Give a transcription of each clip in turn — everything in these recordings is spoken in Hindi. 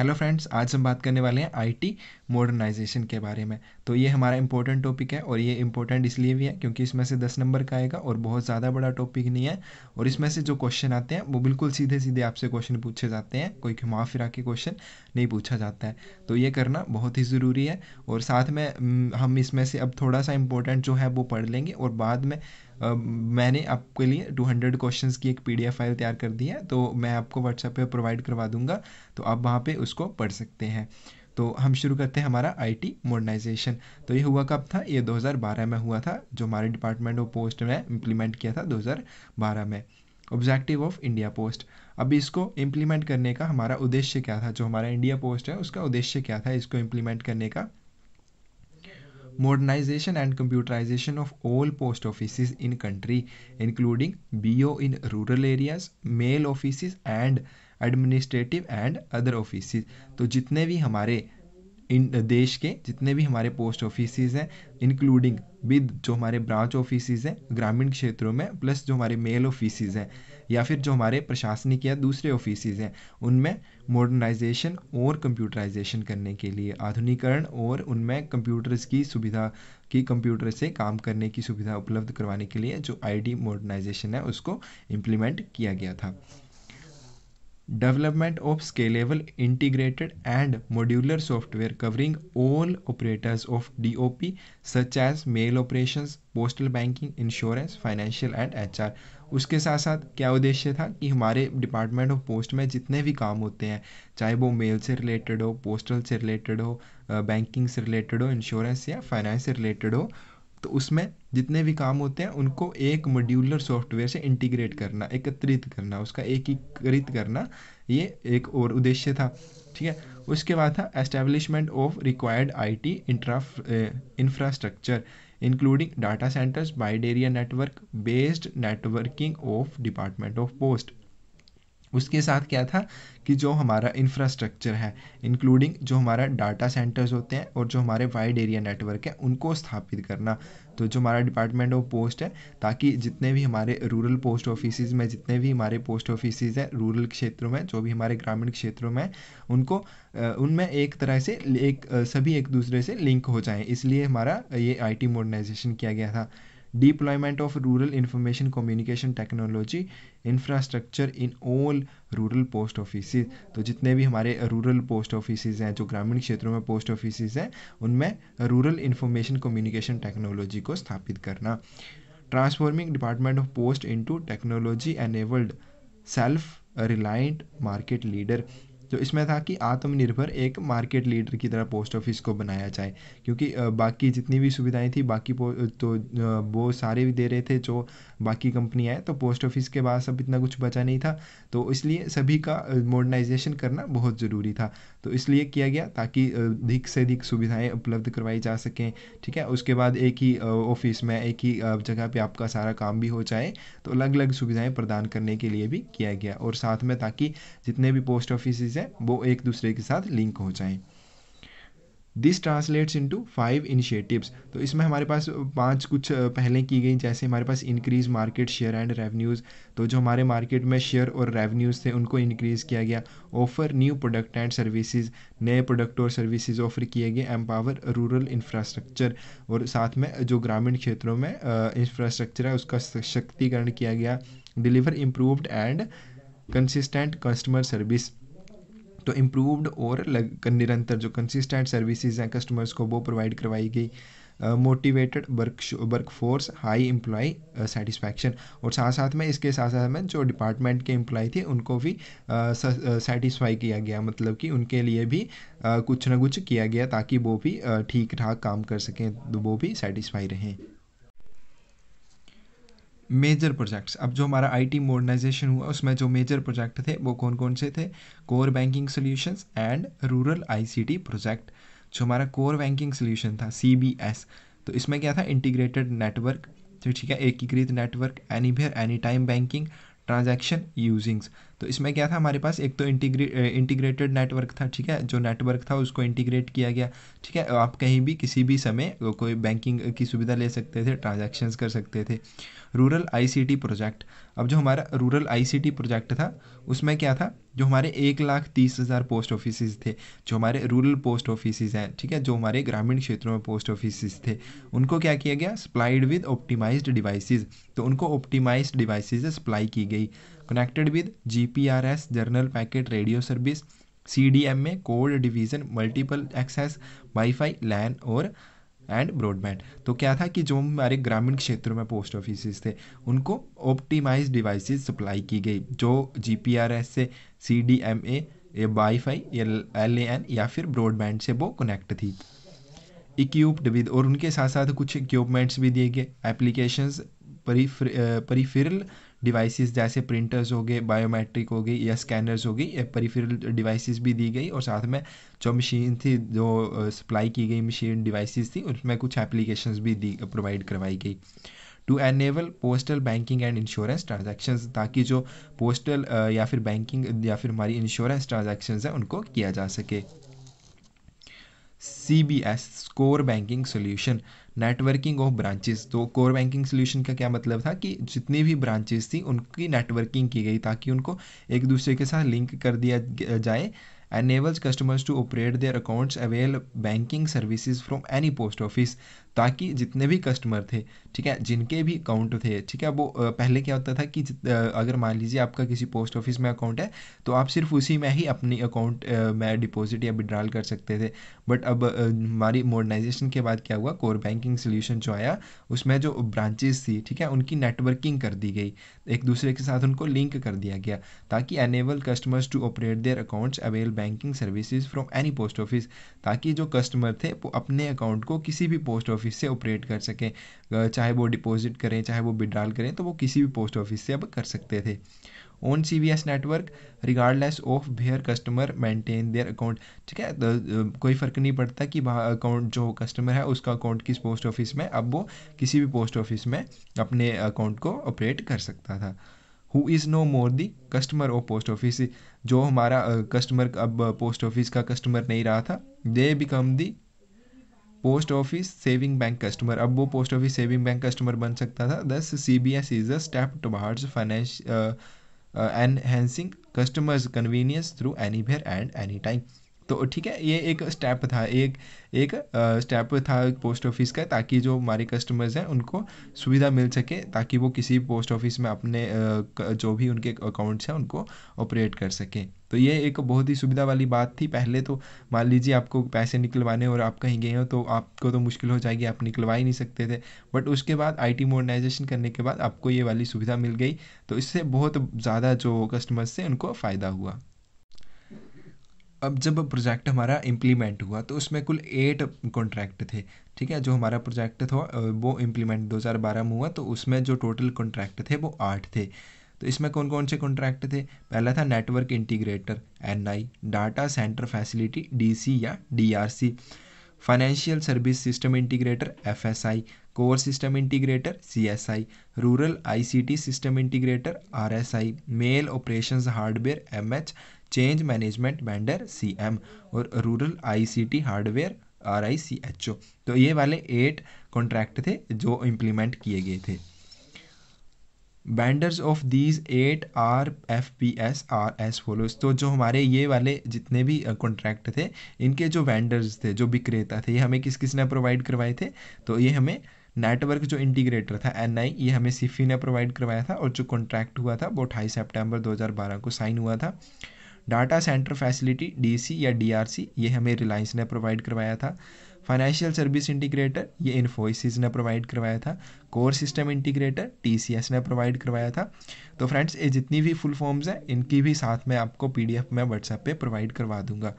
हेलो फ्रेंड्स आज हम बात करने वाले हैं आईटी मॉडर्नाइजेशन के बारे में तो ये हमारा इंपॉर्टेंट टॉपिक है और ये इंपॉर्टेंट इसलिए भी है क्योंकि इसमें से दस नंबर का आएगा और बहुत ज़्यादा बड़ा टॉपिक नहीं है और इसमें से जो क्वेश्चन आते हैं वो बिल्कुल सीधे सीधे आपसे क्वेश्चन पूछे जाते हैं कोई घुमा फिरा के क्वेश्चन नहीं पूछा जाता है तो ये करना बहुत ही ज़रूरी है और साथ में हम्म, हम इसमें से अब थोड़ा सा इंपॉर्टेंट जो है वो पढ़ लेंगे और बाद में मैंने आपके लिए टू हंड्रेड क्वेश्चन की एक पी फाइल तैयार कर दी है तो मैं आपको व्हाट्सएप पर प्रोवाइड करवा दूँगा तो आप वहाँ पर उसको पढ़ सकते हैं तो हम शुरू करते हैं हमारा आईटी मॉडर्नाइजेशन तो ये हुआ कब था ये 2012 में हुआ था जो हमारे डिपार्टमेंट ऑफ पोस्ट ने इम्प्लीमेंट किया था 2012 में ऑब्जेक्टिव ऑफ इंडिया पोस्ट अब इसको इम्प्लीमेंट करने का हमारा उद्देश्य क्या था जो हमारा इंडिया पोस्ट है उसका उद्देश्य क्या था इसको इम्प्लीमेंट करने का modernization and computerization of all post offices in country including BO in rural areas, mail offices and administrative and other office तो जितने भी हमारे इन देश के जितने भी हमारे पोस्ट ऑफिस हैं इंक्लूडिंग विद जो हमारे ब्रांच ऑफिस हैं ग्रामीण क्षेत्रों में प्लस जो हमारे मेल ऑफिस हैं या फिर जो हमारे प्रशासनिक या दूसरे ऑफिसिस हैं उनमें मॉडर्नाइजेशन और कंप्यूटराइजेशन करने के लिए आधुनिकरण और उनमें कंप्यूटर्स की सुविधा की कंप्यूटर से काम करने की सुविधा उपलब्ध करवाने के लिए जो आईडी मॉडर्नाइजेशन है उसको इम्प्लीमेंट किया गया था development of scalable integrated and modular software covering all operators of D O P such as mail operation postal banking insurance financial and H R उसके साथ साथ क्या उद्देश्य था कि हमारे डिपार्टमेंट ऑफ पोस्ट में जितने भी काम होते हैं चाहे वो मेल से रिलेटेड हो पोस्टल से रिलेटेड हो बैंकिंग से रिलेटेड हो इंश्योरेंस या फाइनेंस से रिलेटेड हो तो उसमें जितने भी काम होते हैं उनको एक मॉड्यूलर सॉफ्टवेयर से इंटीग्रेट करना एकत्रित करना उसका एकीकृत करना ये एक और उद्देश्य था ठीक है उसके बाद था establishment of required IT infrastructure including data centers by area network based networking of Department of Post उसके साथ क्या था कि जो हमारा इंफ्रास्ट्रक्चर है इंक्लूडिंग जो हमारा डाटा सेंटर्स होते हैं और जो हमारे वाइड एरिया नेटवर्क है उनको स्थापित करना तो जो हमारा डिपार्टमेंट ऑफ पोस्ट है ताकि जितने भी हमारे रूरल पोस्ट ऑफिस में जितने भी हमारे पोस्ट ऑफिस हैं रूरल क्षेत्रों में जो भी हमारे ग्रामीण क्षेत्रों में उनको उनमें एक तरह से एक सभी एक दूसरे से लिंक हो जाएँ इसलिए हमारा ये आई मॉडर्नाइजेशन किया गया था deployment of rural information communication technology infrastructure in all rural post office तो जितने भी हमारे रूरल पोस्ट ऑफिस हैं जो ग्रामीण क्षेत्रों में पोस्ट ऑफिस हैं उनमें रूरल इंफॉर्मेशन कम्युनिकेशन टेक्नोलॉजी को स्थापित करना transforming department of post into technology enabled self reliant market leader तो इसमें था कि आत्मनिर्भर एक मार्केट लीडर की तरह पोस्ट ऑफिस को बनाया जाए क्योंकि बाकी जितनी भी सुविधाएं थी बाकी तो वो सारे भी दे रहे थे जो बाकी कंपनी आए तो पोस्ट ऑफिस के पास अब इतना कुछ बचा नहीं था तो इसलिए सभी का मॉडर्नाइजेशन करना बहुत ज़रूरी था तो इसलिए किया गया ताकि अधिक से अधिक सुविधाएं उपलब्ध करवाई जा सकें ठीक है उसके बाद एक ही ऑफिस में एक ही जगह पे आपका सारा काम भी हो जाए तो अलग अलग सुविधाएं प्रदान करने के लिए भी किया गया और साथ में ताकि जितने भी पोस्ट ऑफिस हैं वो एक दूसरे के साथ लिंक हो जाएँ this translates to five initiative तो इसमें हमारे पास पांच कुछ पहले की गई जैसे हमारे पास increase market share and revenues तो जो हमारे मार्केट में शेयर और रेवेन्यूज़ थे उनको इंक्रीज़ किया गया offer new product and services नए प्रोडक्ट और सर्विसेज ऑफ़र किए गए एम्पावर रूरल इंफ्रास्ट्रक्चर और साथ में जो ग्रामीण क्षेत्रों में इंफ्रास्ट्रक्चर है उसका सशक्तिकरण किया गया deliver improved and consistent customer service तो इम्प्रूवड और निरंतर जो कंसिस्टेंट सर्विसेज हैं कस्टमर्स को वो प्रोवाइड करवाई गई motivated work work force high employee satisfaction और साथ साथ में इसके साथ साथ में जो डिपार्टमेंट के एम्प्लॉय थे उनको भी सेटिस्फाई uh, किया गया मतलब कि उनके लिए भी uh, कुछ ना कुछ किया गया ताकि वो भी ठीक uh, ठाक काम कर सकें वो भी सेटिस्फाई रहें मेजर प्रोजेक्ट्स अब जो हमारा आईटी मॉडर्नाइजेशन हुआ उसमें जो मेजर प्रोजेक्ट थे वो कौन कौन से थे core banking solution and rural ICT project जो हमारा कोर बैंकिंग सोल्यूशन था सी तो इसमें क्या था इंटीग्रेटेड नेटवर्क तो ठीक है एकीकृत network anywhere any time banking transaction using तो इसमें क्या था हमारे पास एक तो इंटीग्रे इंटीग्रेटेड नेटवर्क था ठीक है जो नेटवर्क था उसको इंटीग्रेट किया गया ठीक है आप कहीं भी किसी भी समय कोई बैंकिंग की सुविधा ले सकते थे ट्रांजैक्शंस कर सकते थे रूरल आईसीटी प्रोजेक्ट अब जो हमारा रूरल आईसीटी प्रोजेक्ट था उसमें क्या था जो हमारे एक लाख तीस हज़ार पोस्ट ऑफिस थे जो हमारे रूरल पोस्ट ऑफिस हैं ठीक है जो हमारे ग्रामीण क्षेत्रों में पोस्ट ऑफिस थे उनको क्या किया गया सप्लाइड विद ऑप्टिमाइज्ड डिवाइसेस तो उनको ऑप्टिमाइज्ड डिवाइसेस सप्लाई की गई connected with G general packet radio service C D M A code division multiple access wifi LAN और एंड ब्रॉडबैंड तो क्या था कि जो हमारे ग्रामीण क्षेत्रों में पोस्ट ऑफिस थे उनको ऑप्टिमाइज डिवाइसेस सप्लाई की गई जो जी पी आर एस से सी डी एम ए या फाई या एल ए एन या फिर ब्रॉडबैंड से वो कनेक्ट थी इक्यूप्ड विद और उनके साथ साथ कुछ इक्विपमेंट्स भी दिए गए एप्लीकेशंस परिफिरल डिवाइसेस जैसे प्रिंटर्स हो गए बायोमेट्रिक हो गई या स्कैनर्स हो गई या पेरीफेरल डिवाइसेस भी दी गई और साथ में जो मशीन थी जो सप्लाई की गई मशीन डिवाइसेस थी उसमें कुछ एप्लीकेशंस भी दी प्रोवाइड करवाई गई to enable postal banking and insurance transaction ताकि जो पोस्टल या फिर बैंकिंग या फिर हमारी इंश्योरेंस ट्रांजेक्शन है उनको किया जा सके C B S score banking solution networking of branches तो कोर बैंकिंग सोल्यूशन का क्या मतलब था कि जितनी भी ब्रांचेस थी उनकी नेटवर्किंग की गई ताकि उनको एक दूसरे के साथ लिंक कर दिया जाए enables customers to operate their accounts avail banking services from any post office ताकि जितने भी कस्टमर थे ठीक है जिनके भी अकाउंट थे ठीक है वो पहले क्या होता था कि अगर मान लीजिए आपका किसी पोस्ट ऑफिस में अकाउंट है तो आप सिर्फ उसी में ही अपनी अकाउंट में डिपॉजिट या विड्रॉल कर सकते थे बट अब हमारी मॉडर्नाइजेशन के बाद क्या हुआ कोर बैंकिंग सोल्यूशन जो आया उसमें जो ब्रांचेस थी ठीक है उनकी नेटवर्किंग कर दी गई एक दूसरे के साथ उनको लिंक कर दिया गया ताकि enable customers to operate their accounts avail banking services from any post office ताकि जो कस्टमर थे वो अपने अकाउंट को किसी भी पोस्ट ऑफिस ऑफिस से ऑपरेट कर सकें चाहे वो डिपॉजिट करें चाहे वो विड्रॉल करें तो वो किसी भी पोस्ट ऑफिस से अब कर सकते थे on C B S network regardless of where customer maintain their account ठीक है तो कोई फ़र्क नहीं पड़ता कि वहाँ अकाउंट जो कस्टमर है उसका अकाउंट किस पोस्ट ऑफिस में अब वो किसी भी पोस्ट ऑफिस में अपने अकाउंट को ऑपरेट कर सकता था who is no more the customer of post office जो हमारा कस्टमर अब पोस्ट ऑफिस का कस्टमर नहीं रहा था they become the post office saving bank customer अब वो post office saving bank customer बन सकता था thus C B S is a step towards finance enhancing customers convenience through anywhere and any time तो ठीक है ये एक स्टेप था एक एक स्टेप था पोस्ट ऑफिस का ताकि जो हमारे कस्टमर्स हैं उनको सुविधा मिल सके ताकि वो किसी पोस्ट ऑफिस में अपने जो भी उनके अकाउंट्स हैं उनको ऑपरेट कर सकें तो ये एक बहुत ही सुविधा वाली बात थी पहले तो मान लीजिए आपको पैसे निकलवाने और आप कहीं गए हो तो आपको तो मुश्किल हो जाएगी आप निकलवा ही नहीं सकते थे बट उसके बाद आईटी मॉडर्नाइजेशन करने के बाद आपको ये वाली सुविधा मिल गई तो इससे बहुत ज़्यादा जो कस्टमर्स थे उनको फ़ायदा हुआ अब जब प्रोजेक्ट हमारा इम्प्लीमेंट हुआ तो उसमें कुल एट कॉन्ट्रैक्ट थे ठीक है जो हमारा प्रोजेक्ट था वो इम्प्लीमेंट 2012 में हुआ तो उसमें जो टोटल कॉन्ट्रैक्ट थे वो आठ थे तो इसमें कौन कौन से कॉन्ट्रैक्ट थे पहला था network integrator N I data centre facility D C या D R C financial service system integrator F S I core system integrator C S I rural I C T system integrator R S I mail operation hardware M H change management vendor C M और rural ICT hardware R I C H O तो ये वाले एट कॉन्ट्रैक्ट थे जो इम्प्लीमेंट किए गए थे vendors of these at R F P S R S follows तो जो हमारे ये वाले जितने भी कॉन्ट्रैक्ट थे इनके जो वेंडर्स थे जो विक्रेता थे ये हमें किस किस ने प्रोवाइड करवाए थे तो ये हमें नेटवर्क जो इंटीग्रेटर था एन आई ये हमें सिफी ने प्रोवाइड करवाया था और जो कॉन्ट्रैक्ट हुआ था वो दो हज़ार बारह को साइन हुआ था डाटा सेंटर फैसिलिटी डीसी या डीआरसी ये हमें रिलायंस ने प्रोवाइड करवाया था फाइनेंशियल सर्विस इंटीग्रेटर ये इन्फोसिस ने प्रोवाइड करवाया था कोर सिस्टम इंटीग्रेटर टीसीएस ने प्रोवाइड करवाया था तो फ्रेंड्स ये जितनी भी फुल फॉर्म्स हैं इनकी भी साथ में आपको पीडीएफ में व्हाट्सएप पे प्रोवाइड करवा दूंगा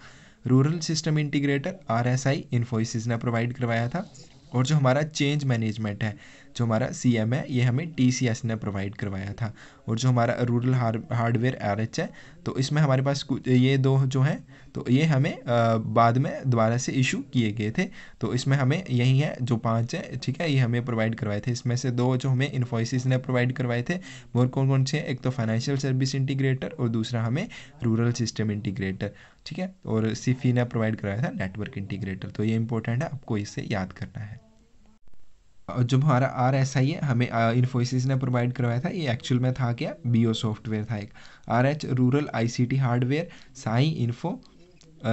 rural system integrator RSI Infosys ने प्रोवाइड करवाया था और जो हमारा चेंज मैनेजमेंट है जो हमारा सी एम है ये हमें टी सी एस ने प्रोवाइड करवाया था और जो हमारा रूरल हार्डवेयर आर एच है तो इसमें हमारे पास कुछ ये दो जो हैं तो ये हमें बाद में दोबारा से इशू किए गए थे तो इसमें हमें यही है जो पाँच है ठीक है ये हमें प्रोवाइड करवाए थे इसमें से दो जो हमें इन्फोसिस ने प्रोवाइड करवाए थे वो कौन कौन से एक तो फाइनेंशियल सर्विस इंटीग्रेटर और दूसरा हमें रूरल सिस्टम इंटीग्रेटर ठीक है और सिफी ने प्रोवाइड करवाया था नेटवर्क इंटीग्रेटर तो ये इंपॉर्टेंट है आपको इसे याद करना है जब हमारा आर एस आई है हमें इन्फोसिस ने प्रोवाइड करवाया था ये एक्चुअल में था क्या बी सॉफ्टवेयर था एक R H rural T hardware Sai info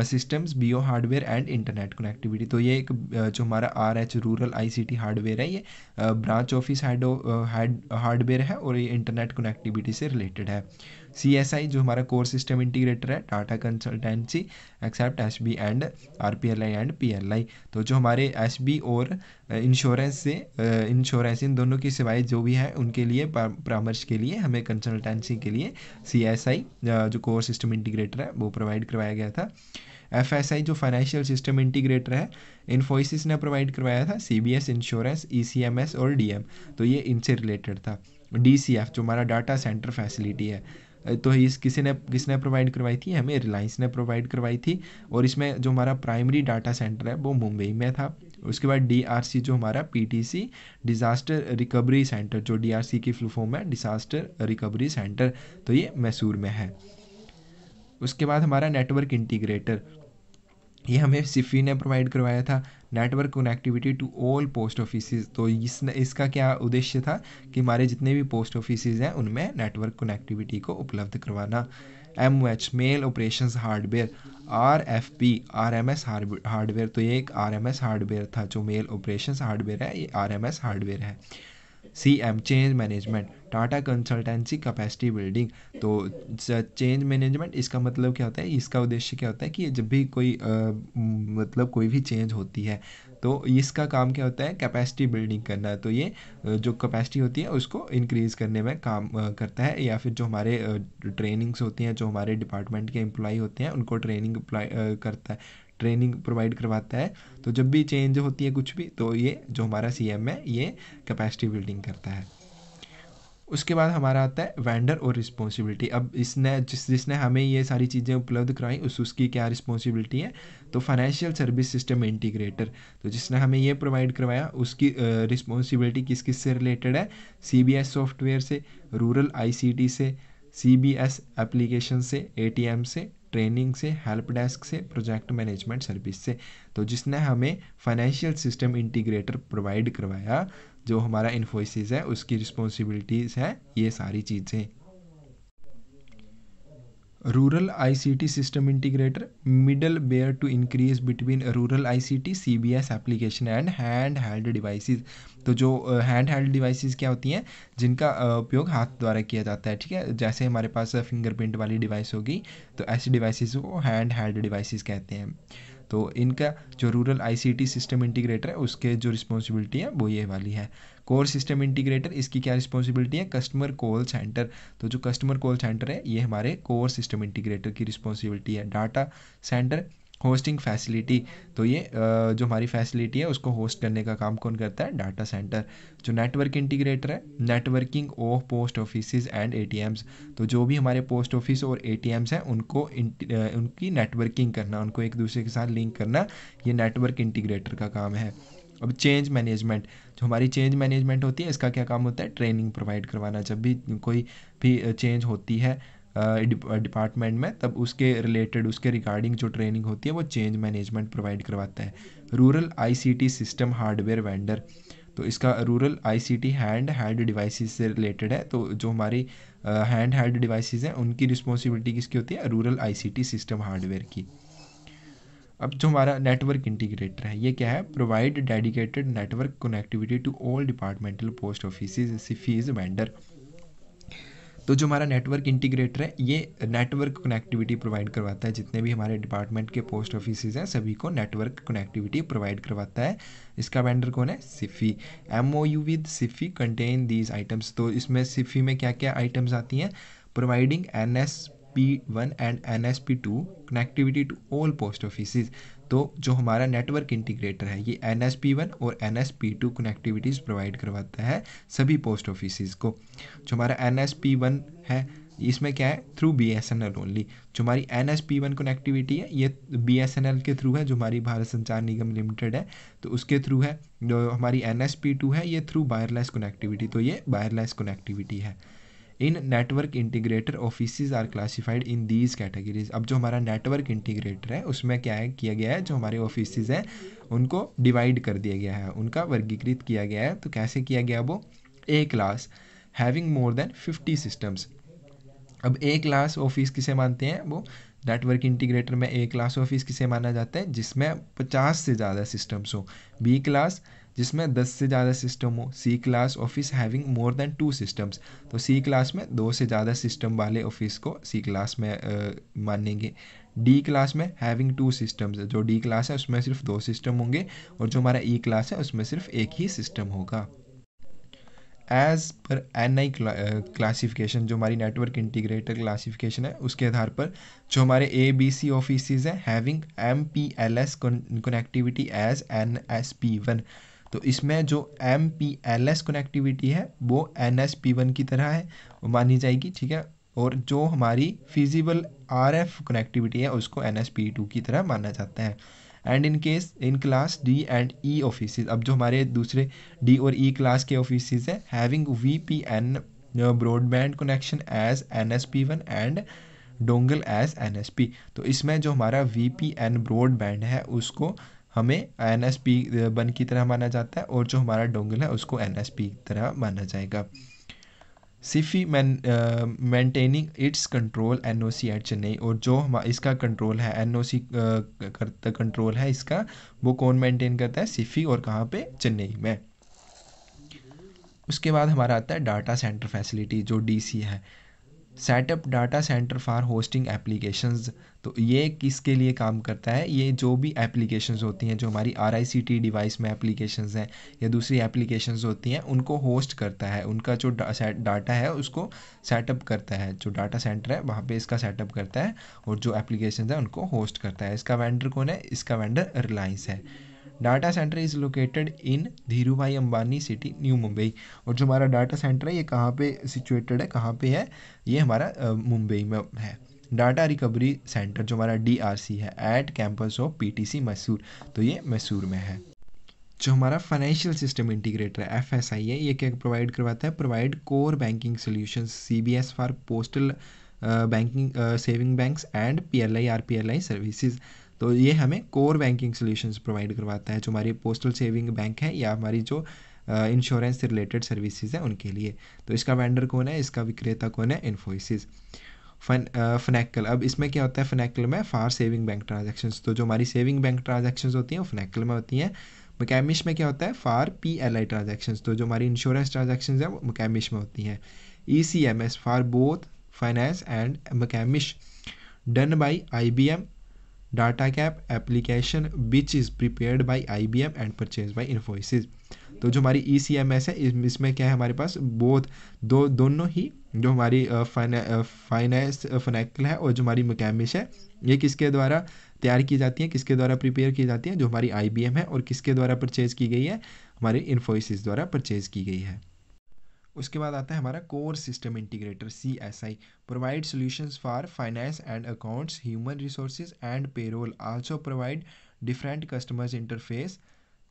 systems B hardware and internet connectivity तो ये एक जो हमारा R H rural T hardware है ये ब्रांच ऑफिस हेड हार्डवेयर है और ये इंटरनेट कनेक्टिविटी से रिलेटेड है सी एस आई जो हमारा कोर सिस्टम इंटीग्रेटर है Tata consultancy except S B and R P L I and P L I तो जो हमारे एस बी और इंश्योरेंस से इंश्योरेंस इन दोनों की सिवाय जो भी है उनके लिए परामर्श के लिए हमें कंसल्टेंसी के लिए सी एस आई जो कोर सिस्टम इंटीग्रेटर है वो प्रोवाइड करवाया गया था एफ एस आई जो फाइनेंशियल सिस्टम इंटीग्रेटर है इन्फोसिस ने प्रोवाइड करवाया था C B S insurance E C M S और डी एम तो ये इनसे रिलेटेड था डी सी एफ जो हमारा डाटा सेंटर फैसिलिटी है तो इस किसी ने किसने प्रोवाइड करवाई थी हमें रिलायंस ने प्रोवाइड करवाई थी और इसमें जो हमारा प्राइमरी डाटा सेंटर है वो मुंबई में था उसके बाद डीआरसी जो हमारा पीटीसी डिज़ास्टर रिकवरी सेंटर जो डीआरसी की फुल फॉर्म है डिज़ास्टर रिकवरी सेंटर तो ये मैसूर में है उसके बाद हमारा नेटवर्क इंटीग्रेटर ये हमें सिफी ने प्रोवाइड करवाया था network connectivity to all post offices तो इस इसका क्या उद्देश्य था कि हमारे जितने भी पोस्ट ऑफिसेज हैं उनमें नेटवर्क कनेक्टिविटी को उपलब्ध करवाना M O H mail operation hardware R F P R M S hardware तो ये एक आर एम एस हार्डवेयर था जो मेल ऑपरेशन हार्डवेयर है ये आर एम एस हार्डवेयर है C M change management Tata consultancy capacity building तो चेंज मैनेजमेंट इसका मतलब क्या होता है इसका उद्देश्य क्या होता है कि जब भी कोई आ, मतलब कोई भी चेंज होती है तो इसका काम क्या होता है कैपेसिटी बिल्डिंग करना तो ये जो कैपेसिटी होती है उसको इंक्रीज़ करने में काम करता है या फिर जो हमारे ट्रेनिंग्स होती हैं जो हमारे डिपार्टमेंट के एम्प्लॉई होते हैं उनको ट्रेनिंग करता है ट्रेनिंग प्रोवाइड करवाता है तो जब भी चेंज होती है कुछ भी तो ये जो हमारा सी एम है ये कैपेसिटी बिल्डिंग करता है उसके बाद हमारा आता है वेंडर और रिस्पॉन्सिबिलिटी अब इसने जिस जिसने हमें ये सारी चीज़ें उपलब्ध कराई उस उसकी क्या रिस्पॉन्सिबिलिटी है तो फाइनेंशियल सर्विस सिस्टम इंटीग्रेटर तो जिसने हमें ये प्रोवाइड करवाया उसकी रिस्पॉन्सिबिलिटी किस किस से रिलेटेड है सी सॉफ्टवेयर से रूरल आई से सी बी एस एप्लीकेशन से ए से ट्रेनिंग से हेल्प डेस्क से प्रोजेक्ट मैनेजमेंट सर्विस से तो जिसने हमें फाइनेंशियल सिस्टम इंटीग्रेटर प्रोवाइड करवाया जो हमारा इन्फोसिस है उसकी रिस्पॉन्सिबिलिटीज़ है ये सारी चीज़ें rural ICT system integrator middleware to increase between rural ICT CBS application and hand held devices तो जो हैंड हेल्ड डिवाइसेस क्या होती हैं जिनका उपयोग हाथ द्वारा किया जाता है ठीक है जैसे हमारे पास फिंगरप्रिंट वाली डिवाइस होगी तो ऐसी डिवाइसेस को हैंड हेल्ड डिवाइसेस कहते हैं तो इनका जो रूरल आईसीटी सिस्टम इंटीग्रेटर है उसके जो रिस्पॉन्सिबिलिटी है वो ये वाली है कोर सिस्टम इंटीग्रेटर इसकी क्या रिस्पॉन्सिबिलिटी है कस्टमर कॉल सेंटर तो जो कस्टमर कॉल सेंटर है ये हमारे कोर सिस्टम इंटीग्रेटर की रिस्पॉन्सिबिलिटी है डाटा सेंटर होस्टिंग फैसिलिटी तो ये जो हमारी फैसिलिटी है उसको होस्ट करने का काम कौन करता है डाटा सेंटर जो नेटवर्क इंटीग्रेटर है networking of post office and A तो जो भी हमारे पोस्ट ऑफिस और ए टी हैं उनको उनकी नेटवर्किंग करना उनको एक दूसरे के साथ लिंक करना ये नेटवर्क इंटीग्रेटर का काम है अब चेंज मैनेजमेंट जो हमारी चेंज मैनेजमेंट होती है इसका क्या काम होता है ट्रेनिंग प्रोवाइड करवाना जब भी कोई भी चेंज होती है डिपार्टमेंट में तब उसके रिलेटेड उसके रिगार्डिंग जो ट्रेनिंग होती है वो चेंज मैनेजमेंट प्रोवाइड करवाता है rural ICT system hardware vendor तो इसका rural ICT hand held devices से रिलेटेड है तो जो हमारी हैंड हैड डिवाइसेस हैं उनकी रिस्पॉन्सिबिलिटी किसकी होती है रूरल आईसीटी सिस्टम हार्डवेयर की अब जो हमारा नेटवर्क इंटीग्रेटर है ये क्या है provide dedicated network connectivity to all departmental post office Sify's vendor तो जो हमारा नेटवर्क इंटीग्रेटर है ये नेटवर्क कनेक्टिविटी प्रोवाइड करवाता है जितने भी हमारे डिपार्टमेंट के पोस्ट ऑफिस हैं सभी को नेटवर्क कनेक्टिविटी प्रोवाइड करवाता है इसका वेंडर कौन है Sify M O U with Sify contain these items तो इसमें सिफ़ी में क्या क्या आइटम्स आती हैं providing N S P one and N S P two connectivity to all post office तो जो हमारा नेटवर्क इंटीग्रेटर है ये एन एस पी वन और N S P two connectivities provide करवाता है सभी पोस्ट ऑफिस को जो हमारा एन एस पी वन है इसमें क्या है through B S N L only जो हमारी N S P one connectivity है ये बी एस एन एल के थ्रू है जो हमारी भारत संचार निगम लिमिटेड है तो उसके थ्रू है जो हमारी एन एस पी टू है ये थ्रू वायरलेस कनेक्टिविटी तो ये वायरलेस कनेक्टिविटी है in network integrator offices are classified in these categories अब जो हमारा नेटवर्क इंटीग्रेटर है उसमें क्या है किया गया है जो हमारे ऑफिस हैं उनको डिवाइड कर दिया गया है उनका वर्गीकृत किया गया है तो कैसे किया गया वो A class having more than fifty systems अब ए क्लास ऑफिस किसे मानते हैं वो नेटवर्क इंटीग्रेटर में ए क्लास ऑफिस किसे माना जाता है जिसमें 50 से ज़्यादा सिस्टम्स हो बी क्लास जिसमें 10 से ज़्यादा सिस्टम हो C class office having more than two systems तो सी क्लास में दो से ज़्यादा सिस्टम वाले ऑफिस को सी क्लास में मानेंगे डी क्लास में हैविंग टू सिस्टम्स जो डी क्लास है उसमें सिर्फ दो सिस्टम होंगे और जो हमारा ई e क्लास है उसमें सिर्फ एक ही सिस्टम होगा as per N I classification जो हमारी नेटवर्क इंटीग्रेटर क्लासीफिकेशन है उसके आधार पर जो हमारे ए बी सी ऑफिस हैं having M P L S connectivity as N S P one तो इसमें जो M P L S connectivity है वो एन एस पी वन की तरह है वो मानी जाएगी ठीक है और जो हमारी फिजिबल आर एफ कनेक्टिविटी है उसको एन एस पी टू की तरह माना जाता है and in case in class D and E office अब जो हमारे दूसरे डी और ई e क्लास के ऑफिस हैं having V P N broadband connection as N S P one and dongle as N S P तो इसमें जो हमारा वी पी एन ब्रॉडबैंड है उसको हमें एन एस पी वन की तरह माना जाता है और जो हमारा डोंगल है उसको एन एस पी की तरह माना जाएगा Sify maintaining its control N O C at Chennai और जो हम इसका कंट्रोल है एन ओ सी कंट्रोल है इसका वो कौन मेंटेन करता है सिफी और कहाँ पे चेन्नई में उसके बाद हमारा आता है डाटा सेंटर फैसिलिटी जो डी सी है setup data centre for hosting applications तो ये किसके लिए काम करता है ये जो भी एप्लीकेशंस होती हैं जो हमारी आर डिवाइस में एप्लीकेशंस हैं या दूसरी एप्लीकेशंस होती हैं उनको होस्ट करता है उनका जो डाटा है उसको सेटअप करता है जो डाटा सेंटर है वहाँ पर इसका सेटअप करता है और जो एप्लीकेशन है उनको होस्ट करता है इसका वेंडर कौन है इसका वेंडर रिलायंस है data centre is located in Dhirubhai Ambani city new Mumbai और जो हमारा डाटा सेंटर है ये कहाँ पे सिचुएटेड है कहाँ पे है ये हमारा मुंबई में है डाटा रिकवरी सेंटर जो हमारा डीआरसी है at campus of PTC Mysore तो ये मैसूर में है जो हमारा financial system integrator F S S I है ये क्या प्रोवाइड करवाता है provide core banking solution C B S for postal banking saving banks and P L I R P L I services तो ये हमें कोर बैंकिंग सोल्यूशंस प्रोवाइड करवाता है जो हमारी पोस्टल सेविंग बैंक है या हमारी जो इंश्योरेंस रिलेटेड सर्विसेज हैं उनके लिए तो इसका वेंडर कौन है इसका विक्रेता कौन है इन्फोसिस फन फनैकल अब इसमें क्या होता है फनैकल में फार सेविंग बैंक ट्रांजेक्शन्स तो जो हमारी सेविंग बैंक ट्रांजेक्शन्स होती हैं वो फनैकल में होती हैं मकैमिश में क्या होता है for P L I transactions तो जो हमारी इंश्योरेंस ट्रांजेक्शन्स हैं वो मकैमिश में होती हैं E C M S for both finance and McCamish done by I B M data cap application which is prepared by IBM and purchase by Infosys तो जो हमारी ई सी एम एस है इसमें क्या है हमारे पास बोथ दो दोनों ही जो हमारी फाइनेंस फनेक्ल है और जो हमारी मकैमिश है ये किसके द्वारा तैयार की जाती है किसके द्वारा प्रिपेयर की जाती है जो हमारी आई बी एम है और किसके द्वारा परचेज़ की गई है हमारी इन्फोसिस द्वारा परचेज़ की गई है उसके बाद आता है हमारा core system integrator C S I provide solutions for finance and accounts human resources and payroll also provide different customers interface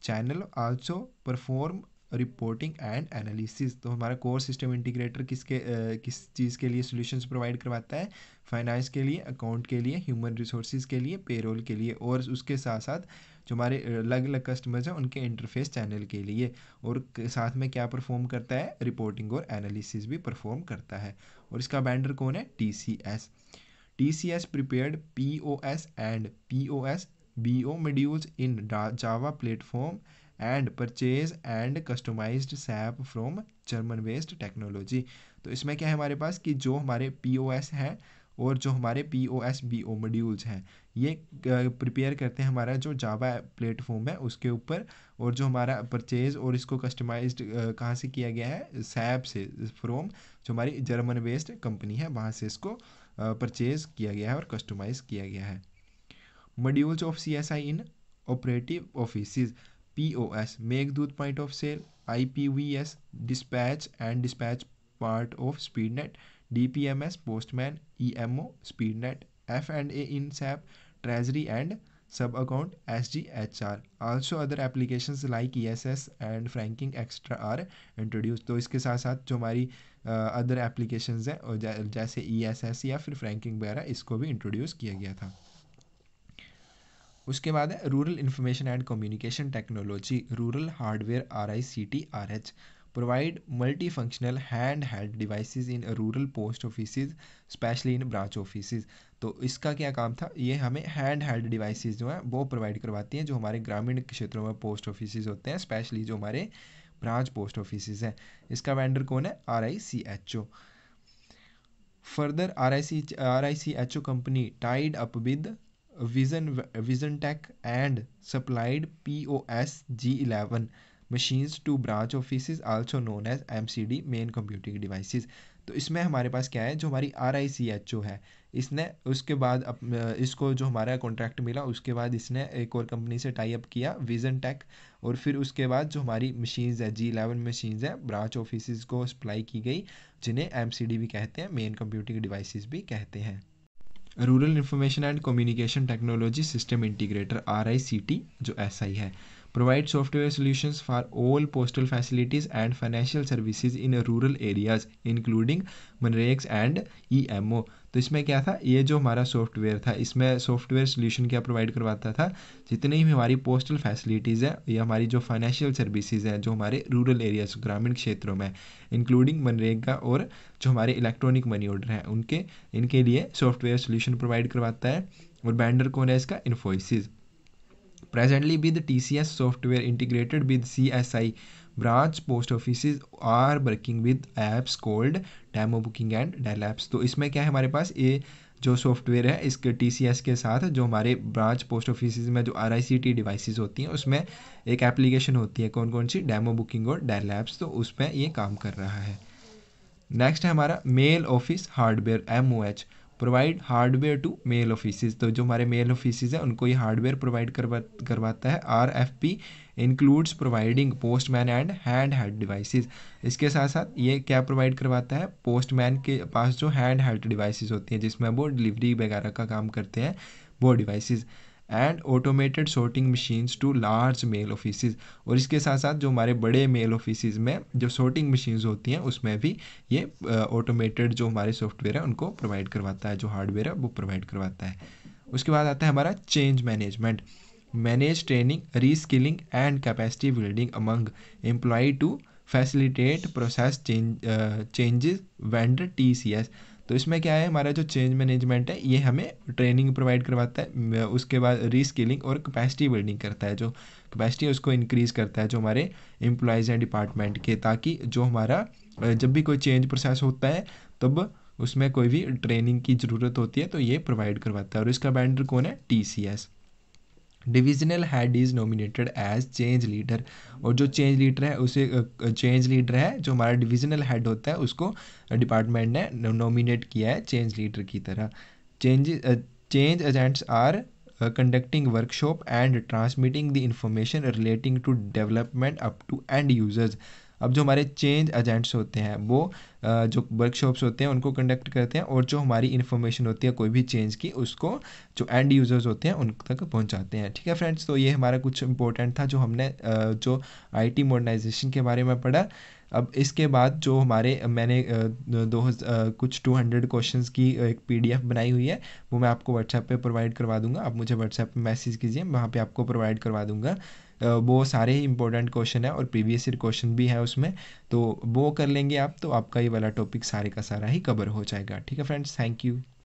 channel also perform reporting and analysis तो हमारा कोर सिस्टम इंटीग्रेटर किसके किस चीज़ के लिए सॉल्यूशंस प्रोवाइड करवाता है फाइनेंस के लिए अकाउंट के लिए ह्यूमन रिसोर्सेज के लिए पेरोल के लिए और उसके साथ साथ जो हमारे अलग अलग कस्टमर्स हैं उनके इंटरफेस चैनल के लिए और साथ में क्या परफॉर्म करता है रिपोर्टिंग और एनालिसिस भी परफॉर्म करता है और इसका बैंडर कौन है T C S T C S prepare P O S and P O S B O modules in Java platform and purchase and customize SAP from German west technology तो इसमें क्या है हमारे पास कि जो हमारे पी ओ एस हैं और जो हमारे P O S B O modules हैं ये प्रिपेयर करते हैं हमारा जो जावा प्लेटफॉर्म है उसके ऊपर और जो हमारा परचेज और इसको कस्टमाइज कहाँ से किया गया है सैप से फ्रॉम जो हमारी जर्मन वेस्ट कंपनी है वहाँ से इसको परचेज किया गया है और कस्टमाइज किया गया है modules of C S I in operative office P O S POS Meghdoot point of sale I P V S dispatch and dispatch part of speednet S postman E M EMO speednet F and A in SAP treasury and sub account S G H R also other application like E S S and franking extra are introduce तो इसके साथ साथ जो हमारी अदर एप्लीकेशन हैं जैसे ई एस एस या फिर फ्रैंकिंग वगैरह इसको भी इंट्रोड्यूस किया गया था उसके बाद है rural information and communication technology rural hardware R I C T R H provide multi functional hand held device in rural post office specially in branch office तो इसका क्या काम था ये हमें हैंड हेल्ड डिवाइस जो हैं वो प्रोवाइड करवाती हैं जो हमारे ग्रामीण क्षेत्रों में पोस्ट ऑफिस होते हैं स्पेशली जो हमारे ब्रांच पोस्ट ऑफिस हैं इसका वेंडर कौन है R I C H O further R I C R I C H O company tied up with vision and supplied P O S G eleven machines to branch office also known as M C D main computing device तो इसमें हमारे पास क्या है जो हमारी आर आई सी एच ओ है इसने उसके बाद अप, इसको जो हमारा कॉन्ट्रैक्ट मिला उसके बाद इसने एक और कंपनी से टाई अप किया विजन टेक और फिर उसके बाद जो हमारी मशीन्स है जी इलेवन मशीन्स है ब्रांच ऑफिस को सप्लाई की गई जिन्हें एम सी डी भी कहते हैं मेन कंप्यूटिंग डिवाइसिस भी कहते हैं rural information and communication technology system integrator R I C T जो एस आई है provide software solution for all postal facilities and financial services in rural areas including मनरेक्स एंड ई एम ओ तो इसमें क्या था ये जो हमारा सॉफ्टवेयर था इसमें सॉफ्टवेयर सोल्यूशन क्या प्रोवाइड करवाता था जितनी भी हमारी पोस्टल फैसिलिटीज़ हैं या हमारी जो फाइनेंशियल सर्विसेज हैं जो हमारे रूरल एरियाज ग्रामीण क्षेत्रों में इंक्लूडिंग मनरेगा और जो हमारे इलेक्ट्रॉनिक मनी ऑर्डर हैं उनके इनके लिए सॉफ्टवेयर सोल्यूशन प्रोवाइड करवाता है और बैंडर कौन है इसका Infosys is software integrated with C S I branch post office are working with apps called demo booking and Dell apps तो इसमें क्या है हमारे पास ये जो सॉफ्टवेयर है इसके टी के साथ जो हमारे ब्रांच पोस्ट ऑफिस में जो आर आई डिवाइसेस होती हैं उसमें एक एप्लीकेशन होती है कौन कौन सी डेमो बुकिंग और डेल ऐप्स तो उसमें ये काम कर रहा है नेक्स्ट है हमारा mail office hardware M O H provide hardware to mail office तो जो हमारे मेल ऑफिस हैं उनको ये हार्डवेयर प्रोवाइड करवा करवाता है R F P includes providing postman and handheld devices इसके साथ साथ ये क्या प्रोवाइड करवाता है पोस्टमैन के पास जो हैंड हेड डिवाइसेस होती हैं जिसमें वो डिलीवरी वगैरह का काम करते हैं वो devices and automated sorting machines to large mail office और इसके साथ साथ जो हमारे बड़े मेल ऑफिस में जो सॉर्टिंग मशीन्स होती हैं उसमें भी ये ऑटोमेटेड जो हमारे सॉफ्टवेयर है उनको प्रोवाइड करवाता है जो हार्डवेयर है वो प्रोवाइड करवाता है उसके बाद आता है हमारा change management manage training reskilling and capacity building among employ to facilitate process changes vendor T C S तो इसमें क्या है हमारा जो चेंज मैनेजमेंट है ये हमें ट्रेनिंग प्रोवाइड करवाता है उसके बाद रीस्किलिंग और कैपेसिटी बिल्डिंग करता है जो कैपेसिटी है उसको इंक्रीज़ करता है जो हमारे एम्प्लॉयज़ हैं डिपार्टमेंट के ताकि जो हमारा जब भी कोई चेंज प्रोसेस होता है तब उसमें कोई भी ट्रेनिंग की ज़रूरत होती है तो ये प्रोवाइड करवाता है और इसका बैंडर कौन है T C S divisional head is nominated as change leader और जो चेंज लीडर है उसे चेंज लीडर है जो हमारा डिविजनल हेड होता है उसको डिपार्टमेंट ने नॉमिनेट किया है चेंज लीडर की तरह change change agents are conducting workshop and transmitting the information relating to development up to end users अब जो हमारे चेंज एजेंट्स होते हैं वो जो वर्कशॉप्स होते हैं उनको कंडक्ट करते हैं और जो हमारी इन्फॉर्मेशन होती है कोई भी चेंज की उसको जो एंड यूज़र्स होते हैं उन तक पहुंचाते हैं ठीक है फ्रेंड्स तो ये हमारा कुछ इंपॉर्टेंट था जो हमने जो आईटी मॉडर्नाइजेशन के बारे में पढ़ा अब इसके बाद जो हमारे मैंने दो कुछ टू हंड्रेड क्वेश्चन की एक पी बनाई हुई है वो मैं आपको व्हाट्सएप पर प्रोवाइड करवा दूंगा आप मुझे व्हाट्सएप पर मैसेज कीजिए वहाँ पर आपको प्रोवाइड करवा दूंगा वो सारे ही इंपॉर्टेंट क्वेश्चन है और प्रीवियस ईयर क्वेश्चन भी है उसमें तो वो कर लेंगे आप तो आपका ये वाला टॉपिक सारे का सारा ही कवर हो जाएगा ठीक है फ्रेंड्स थैंक यू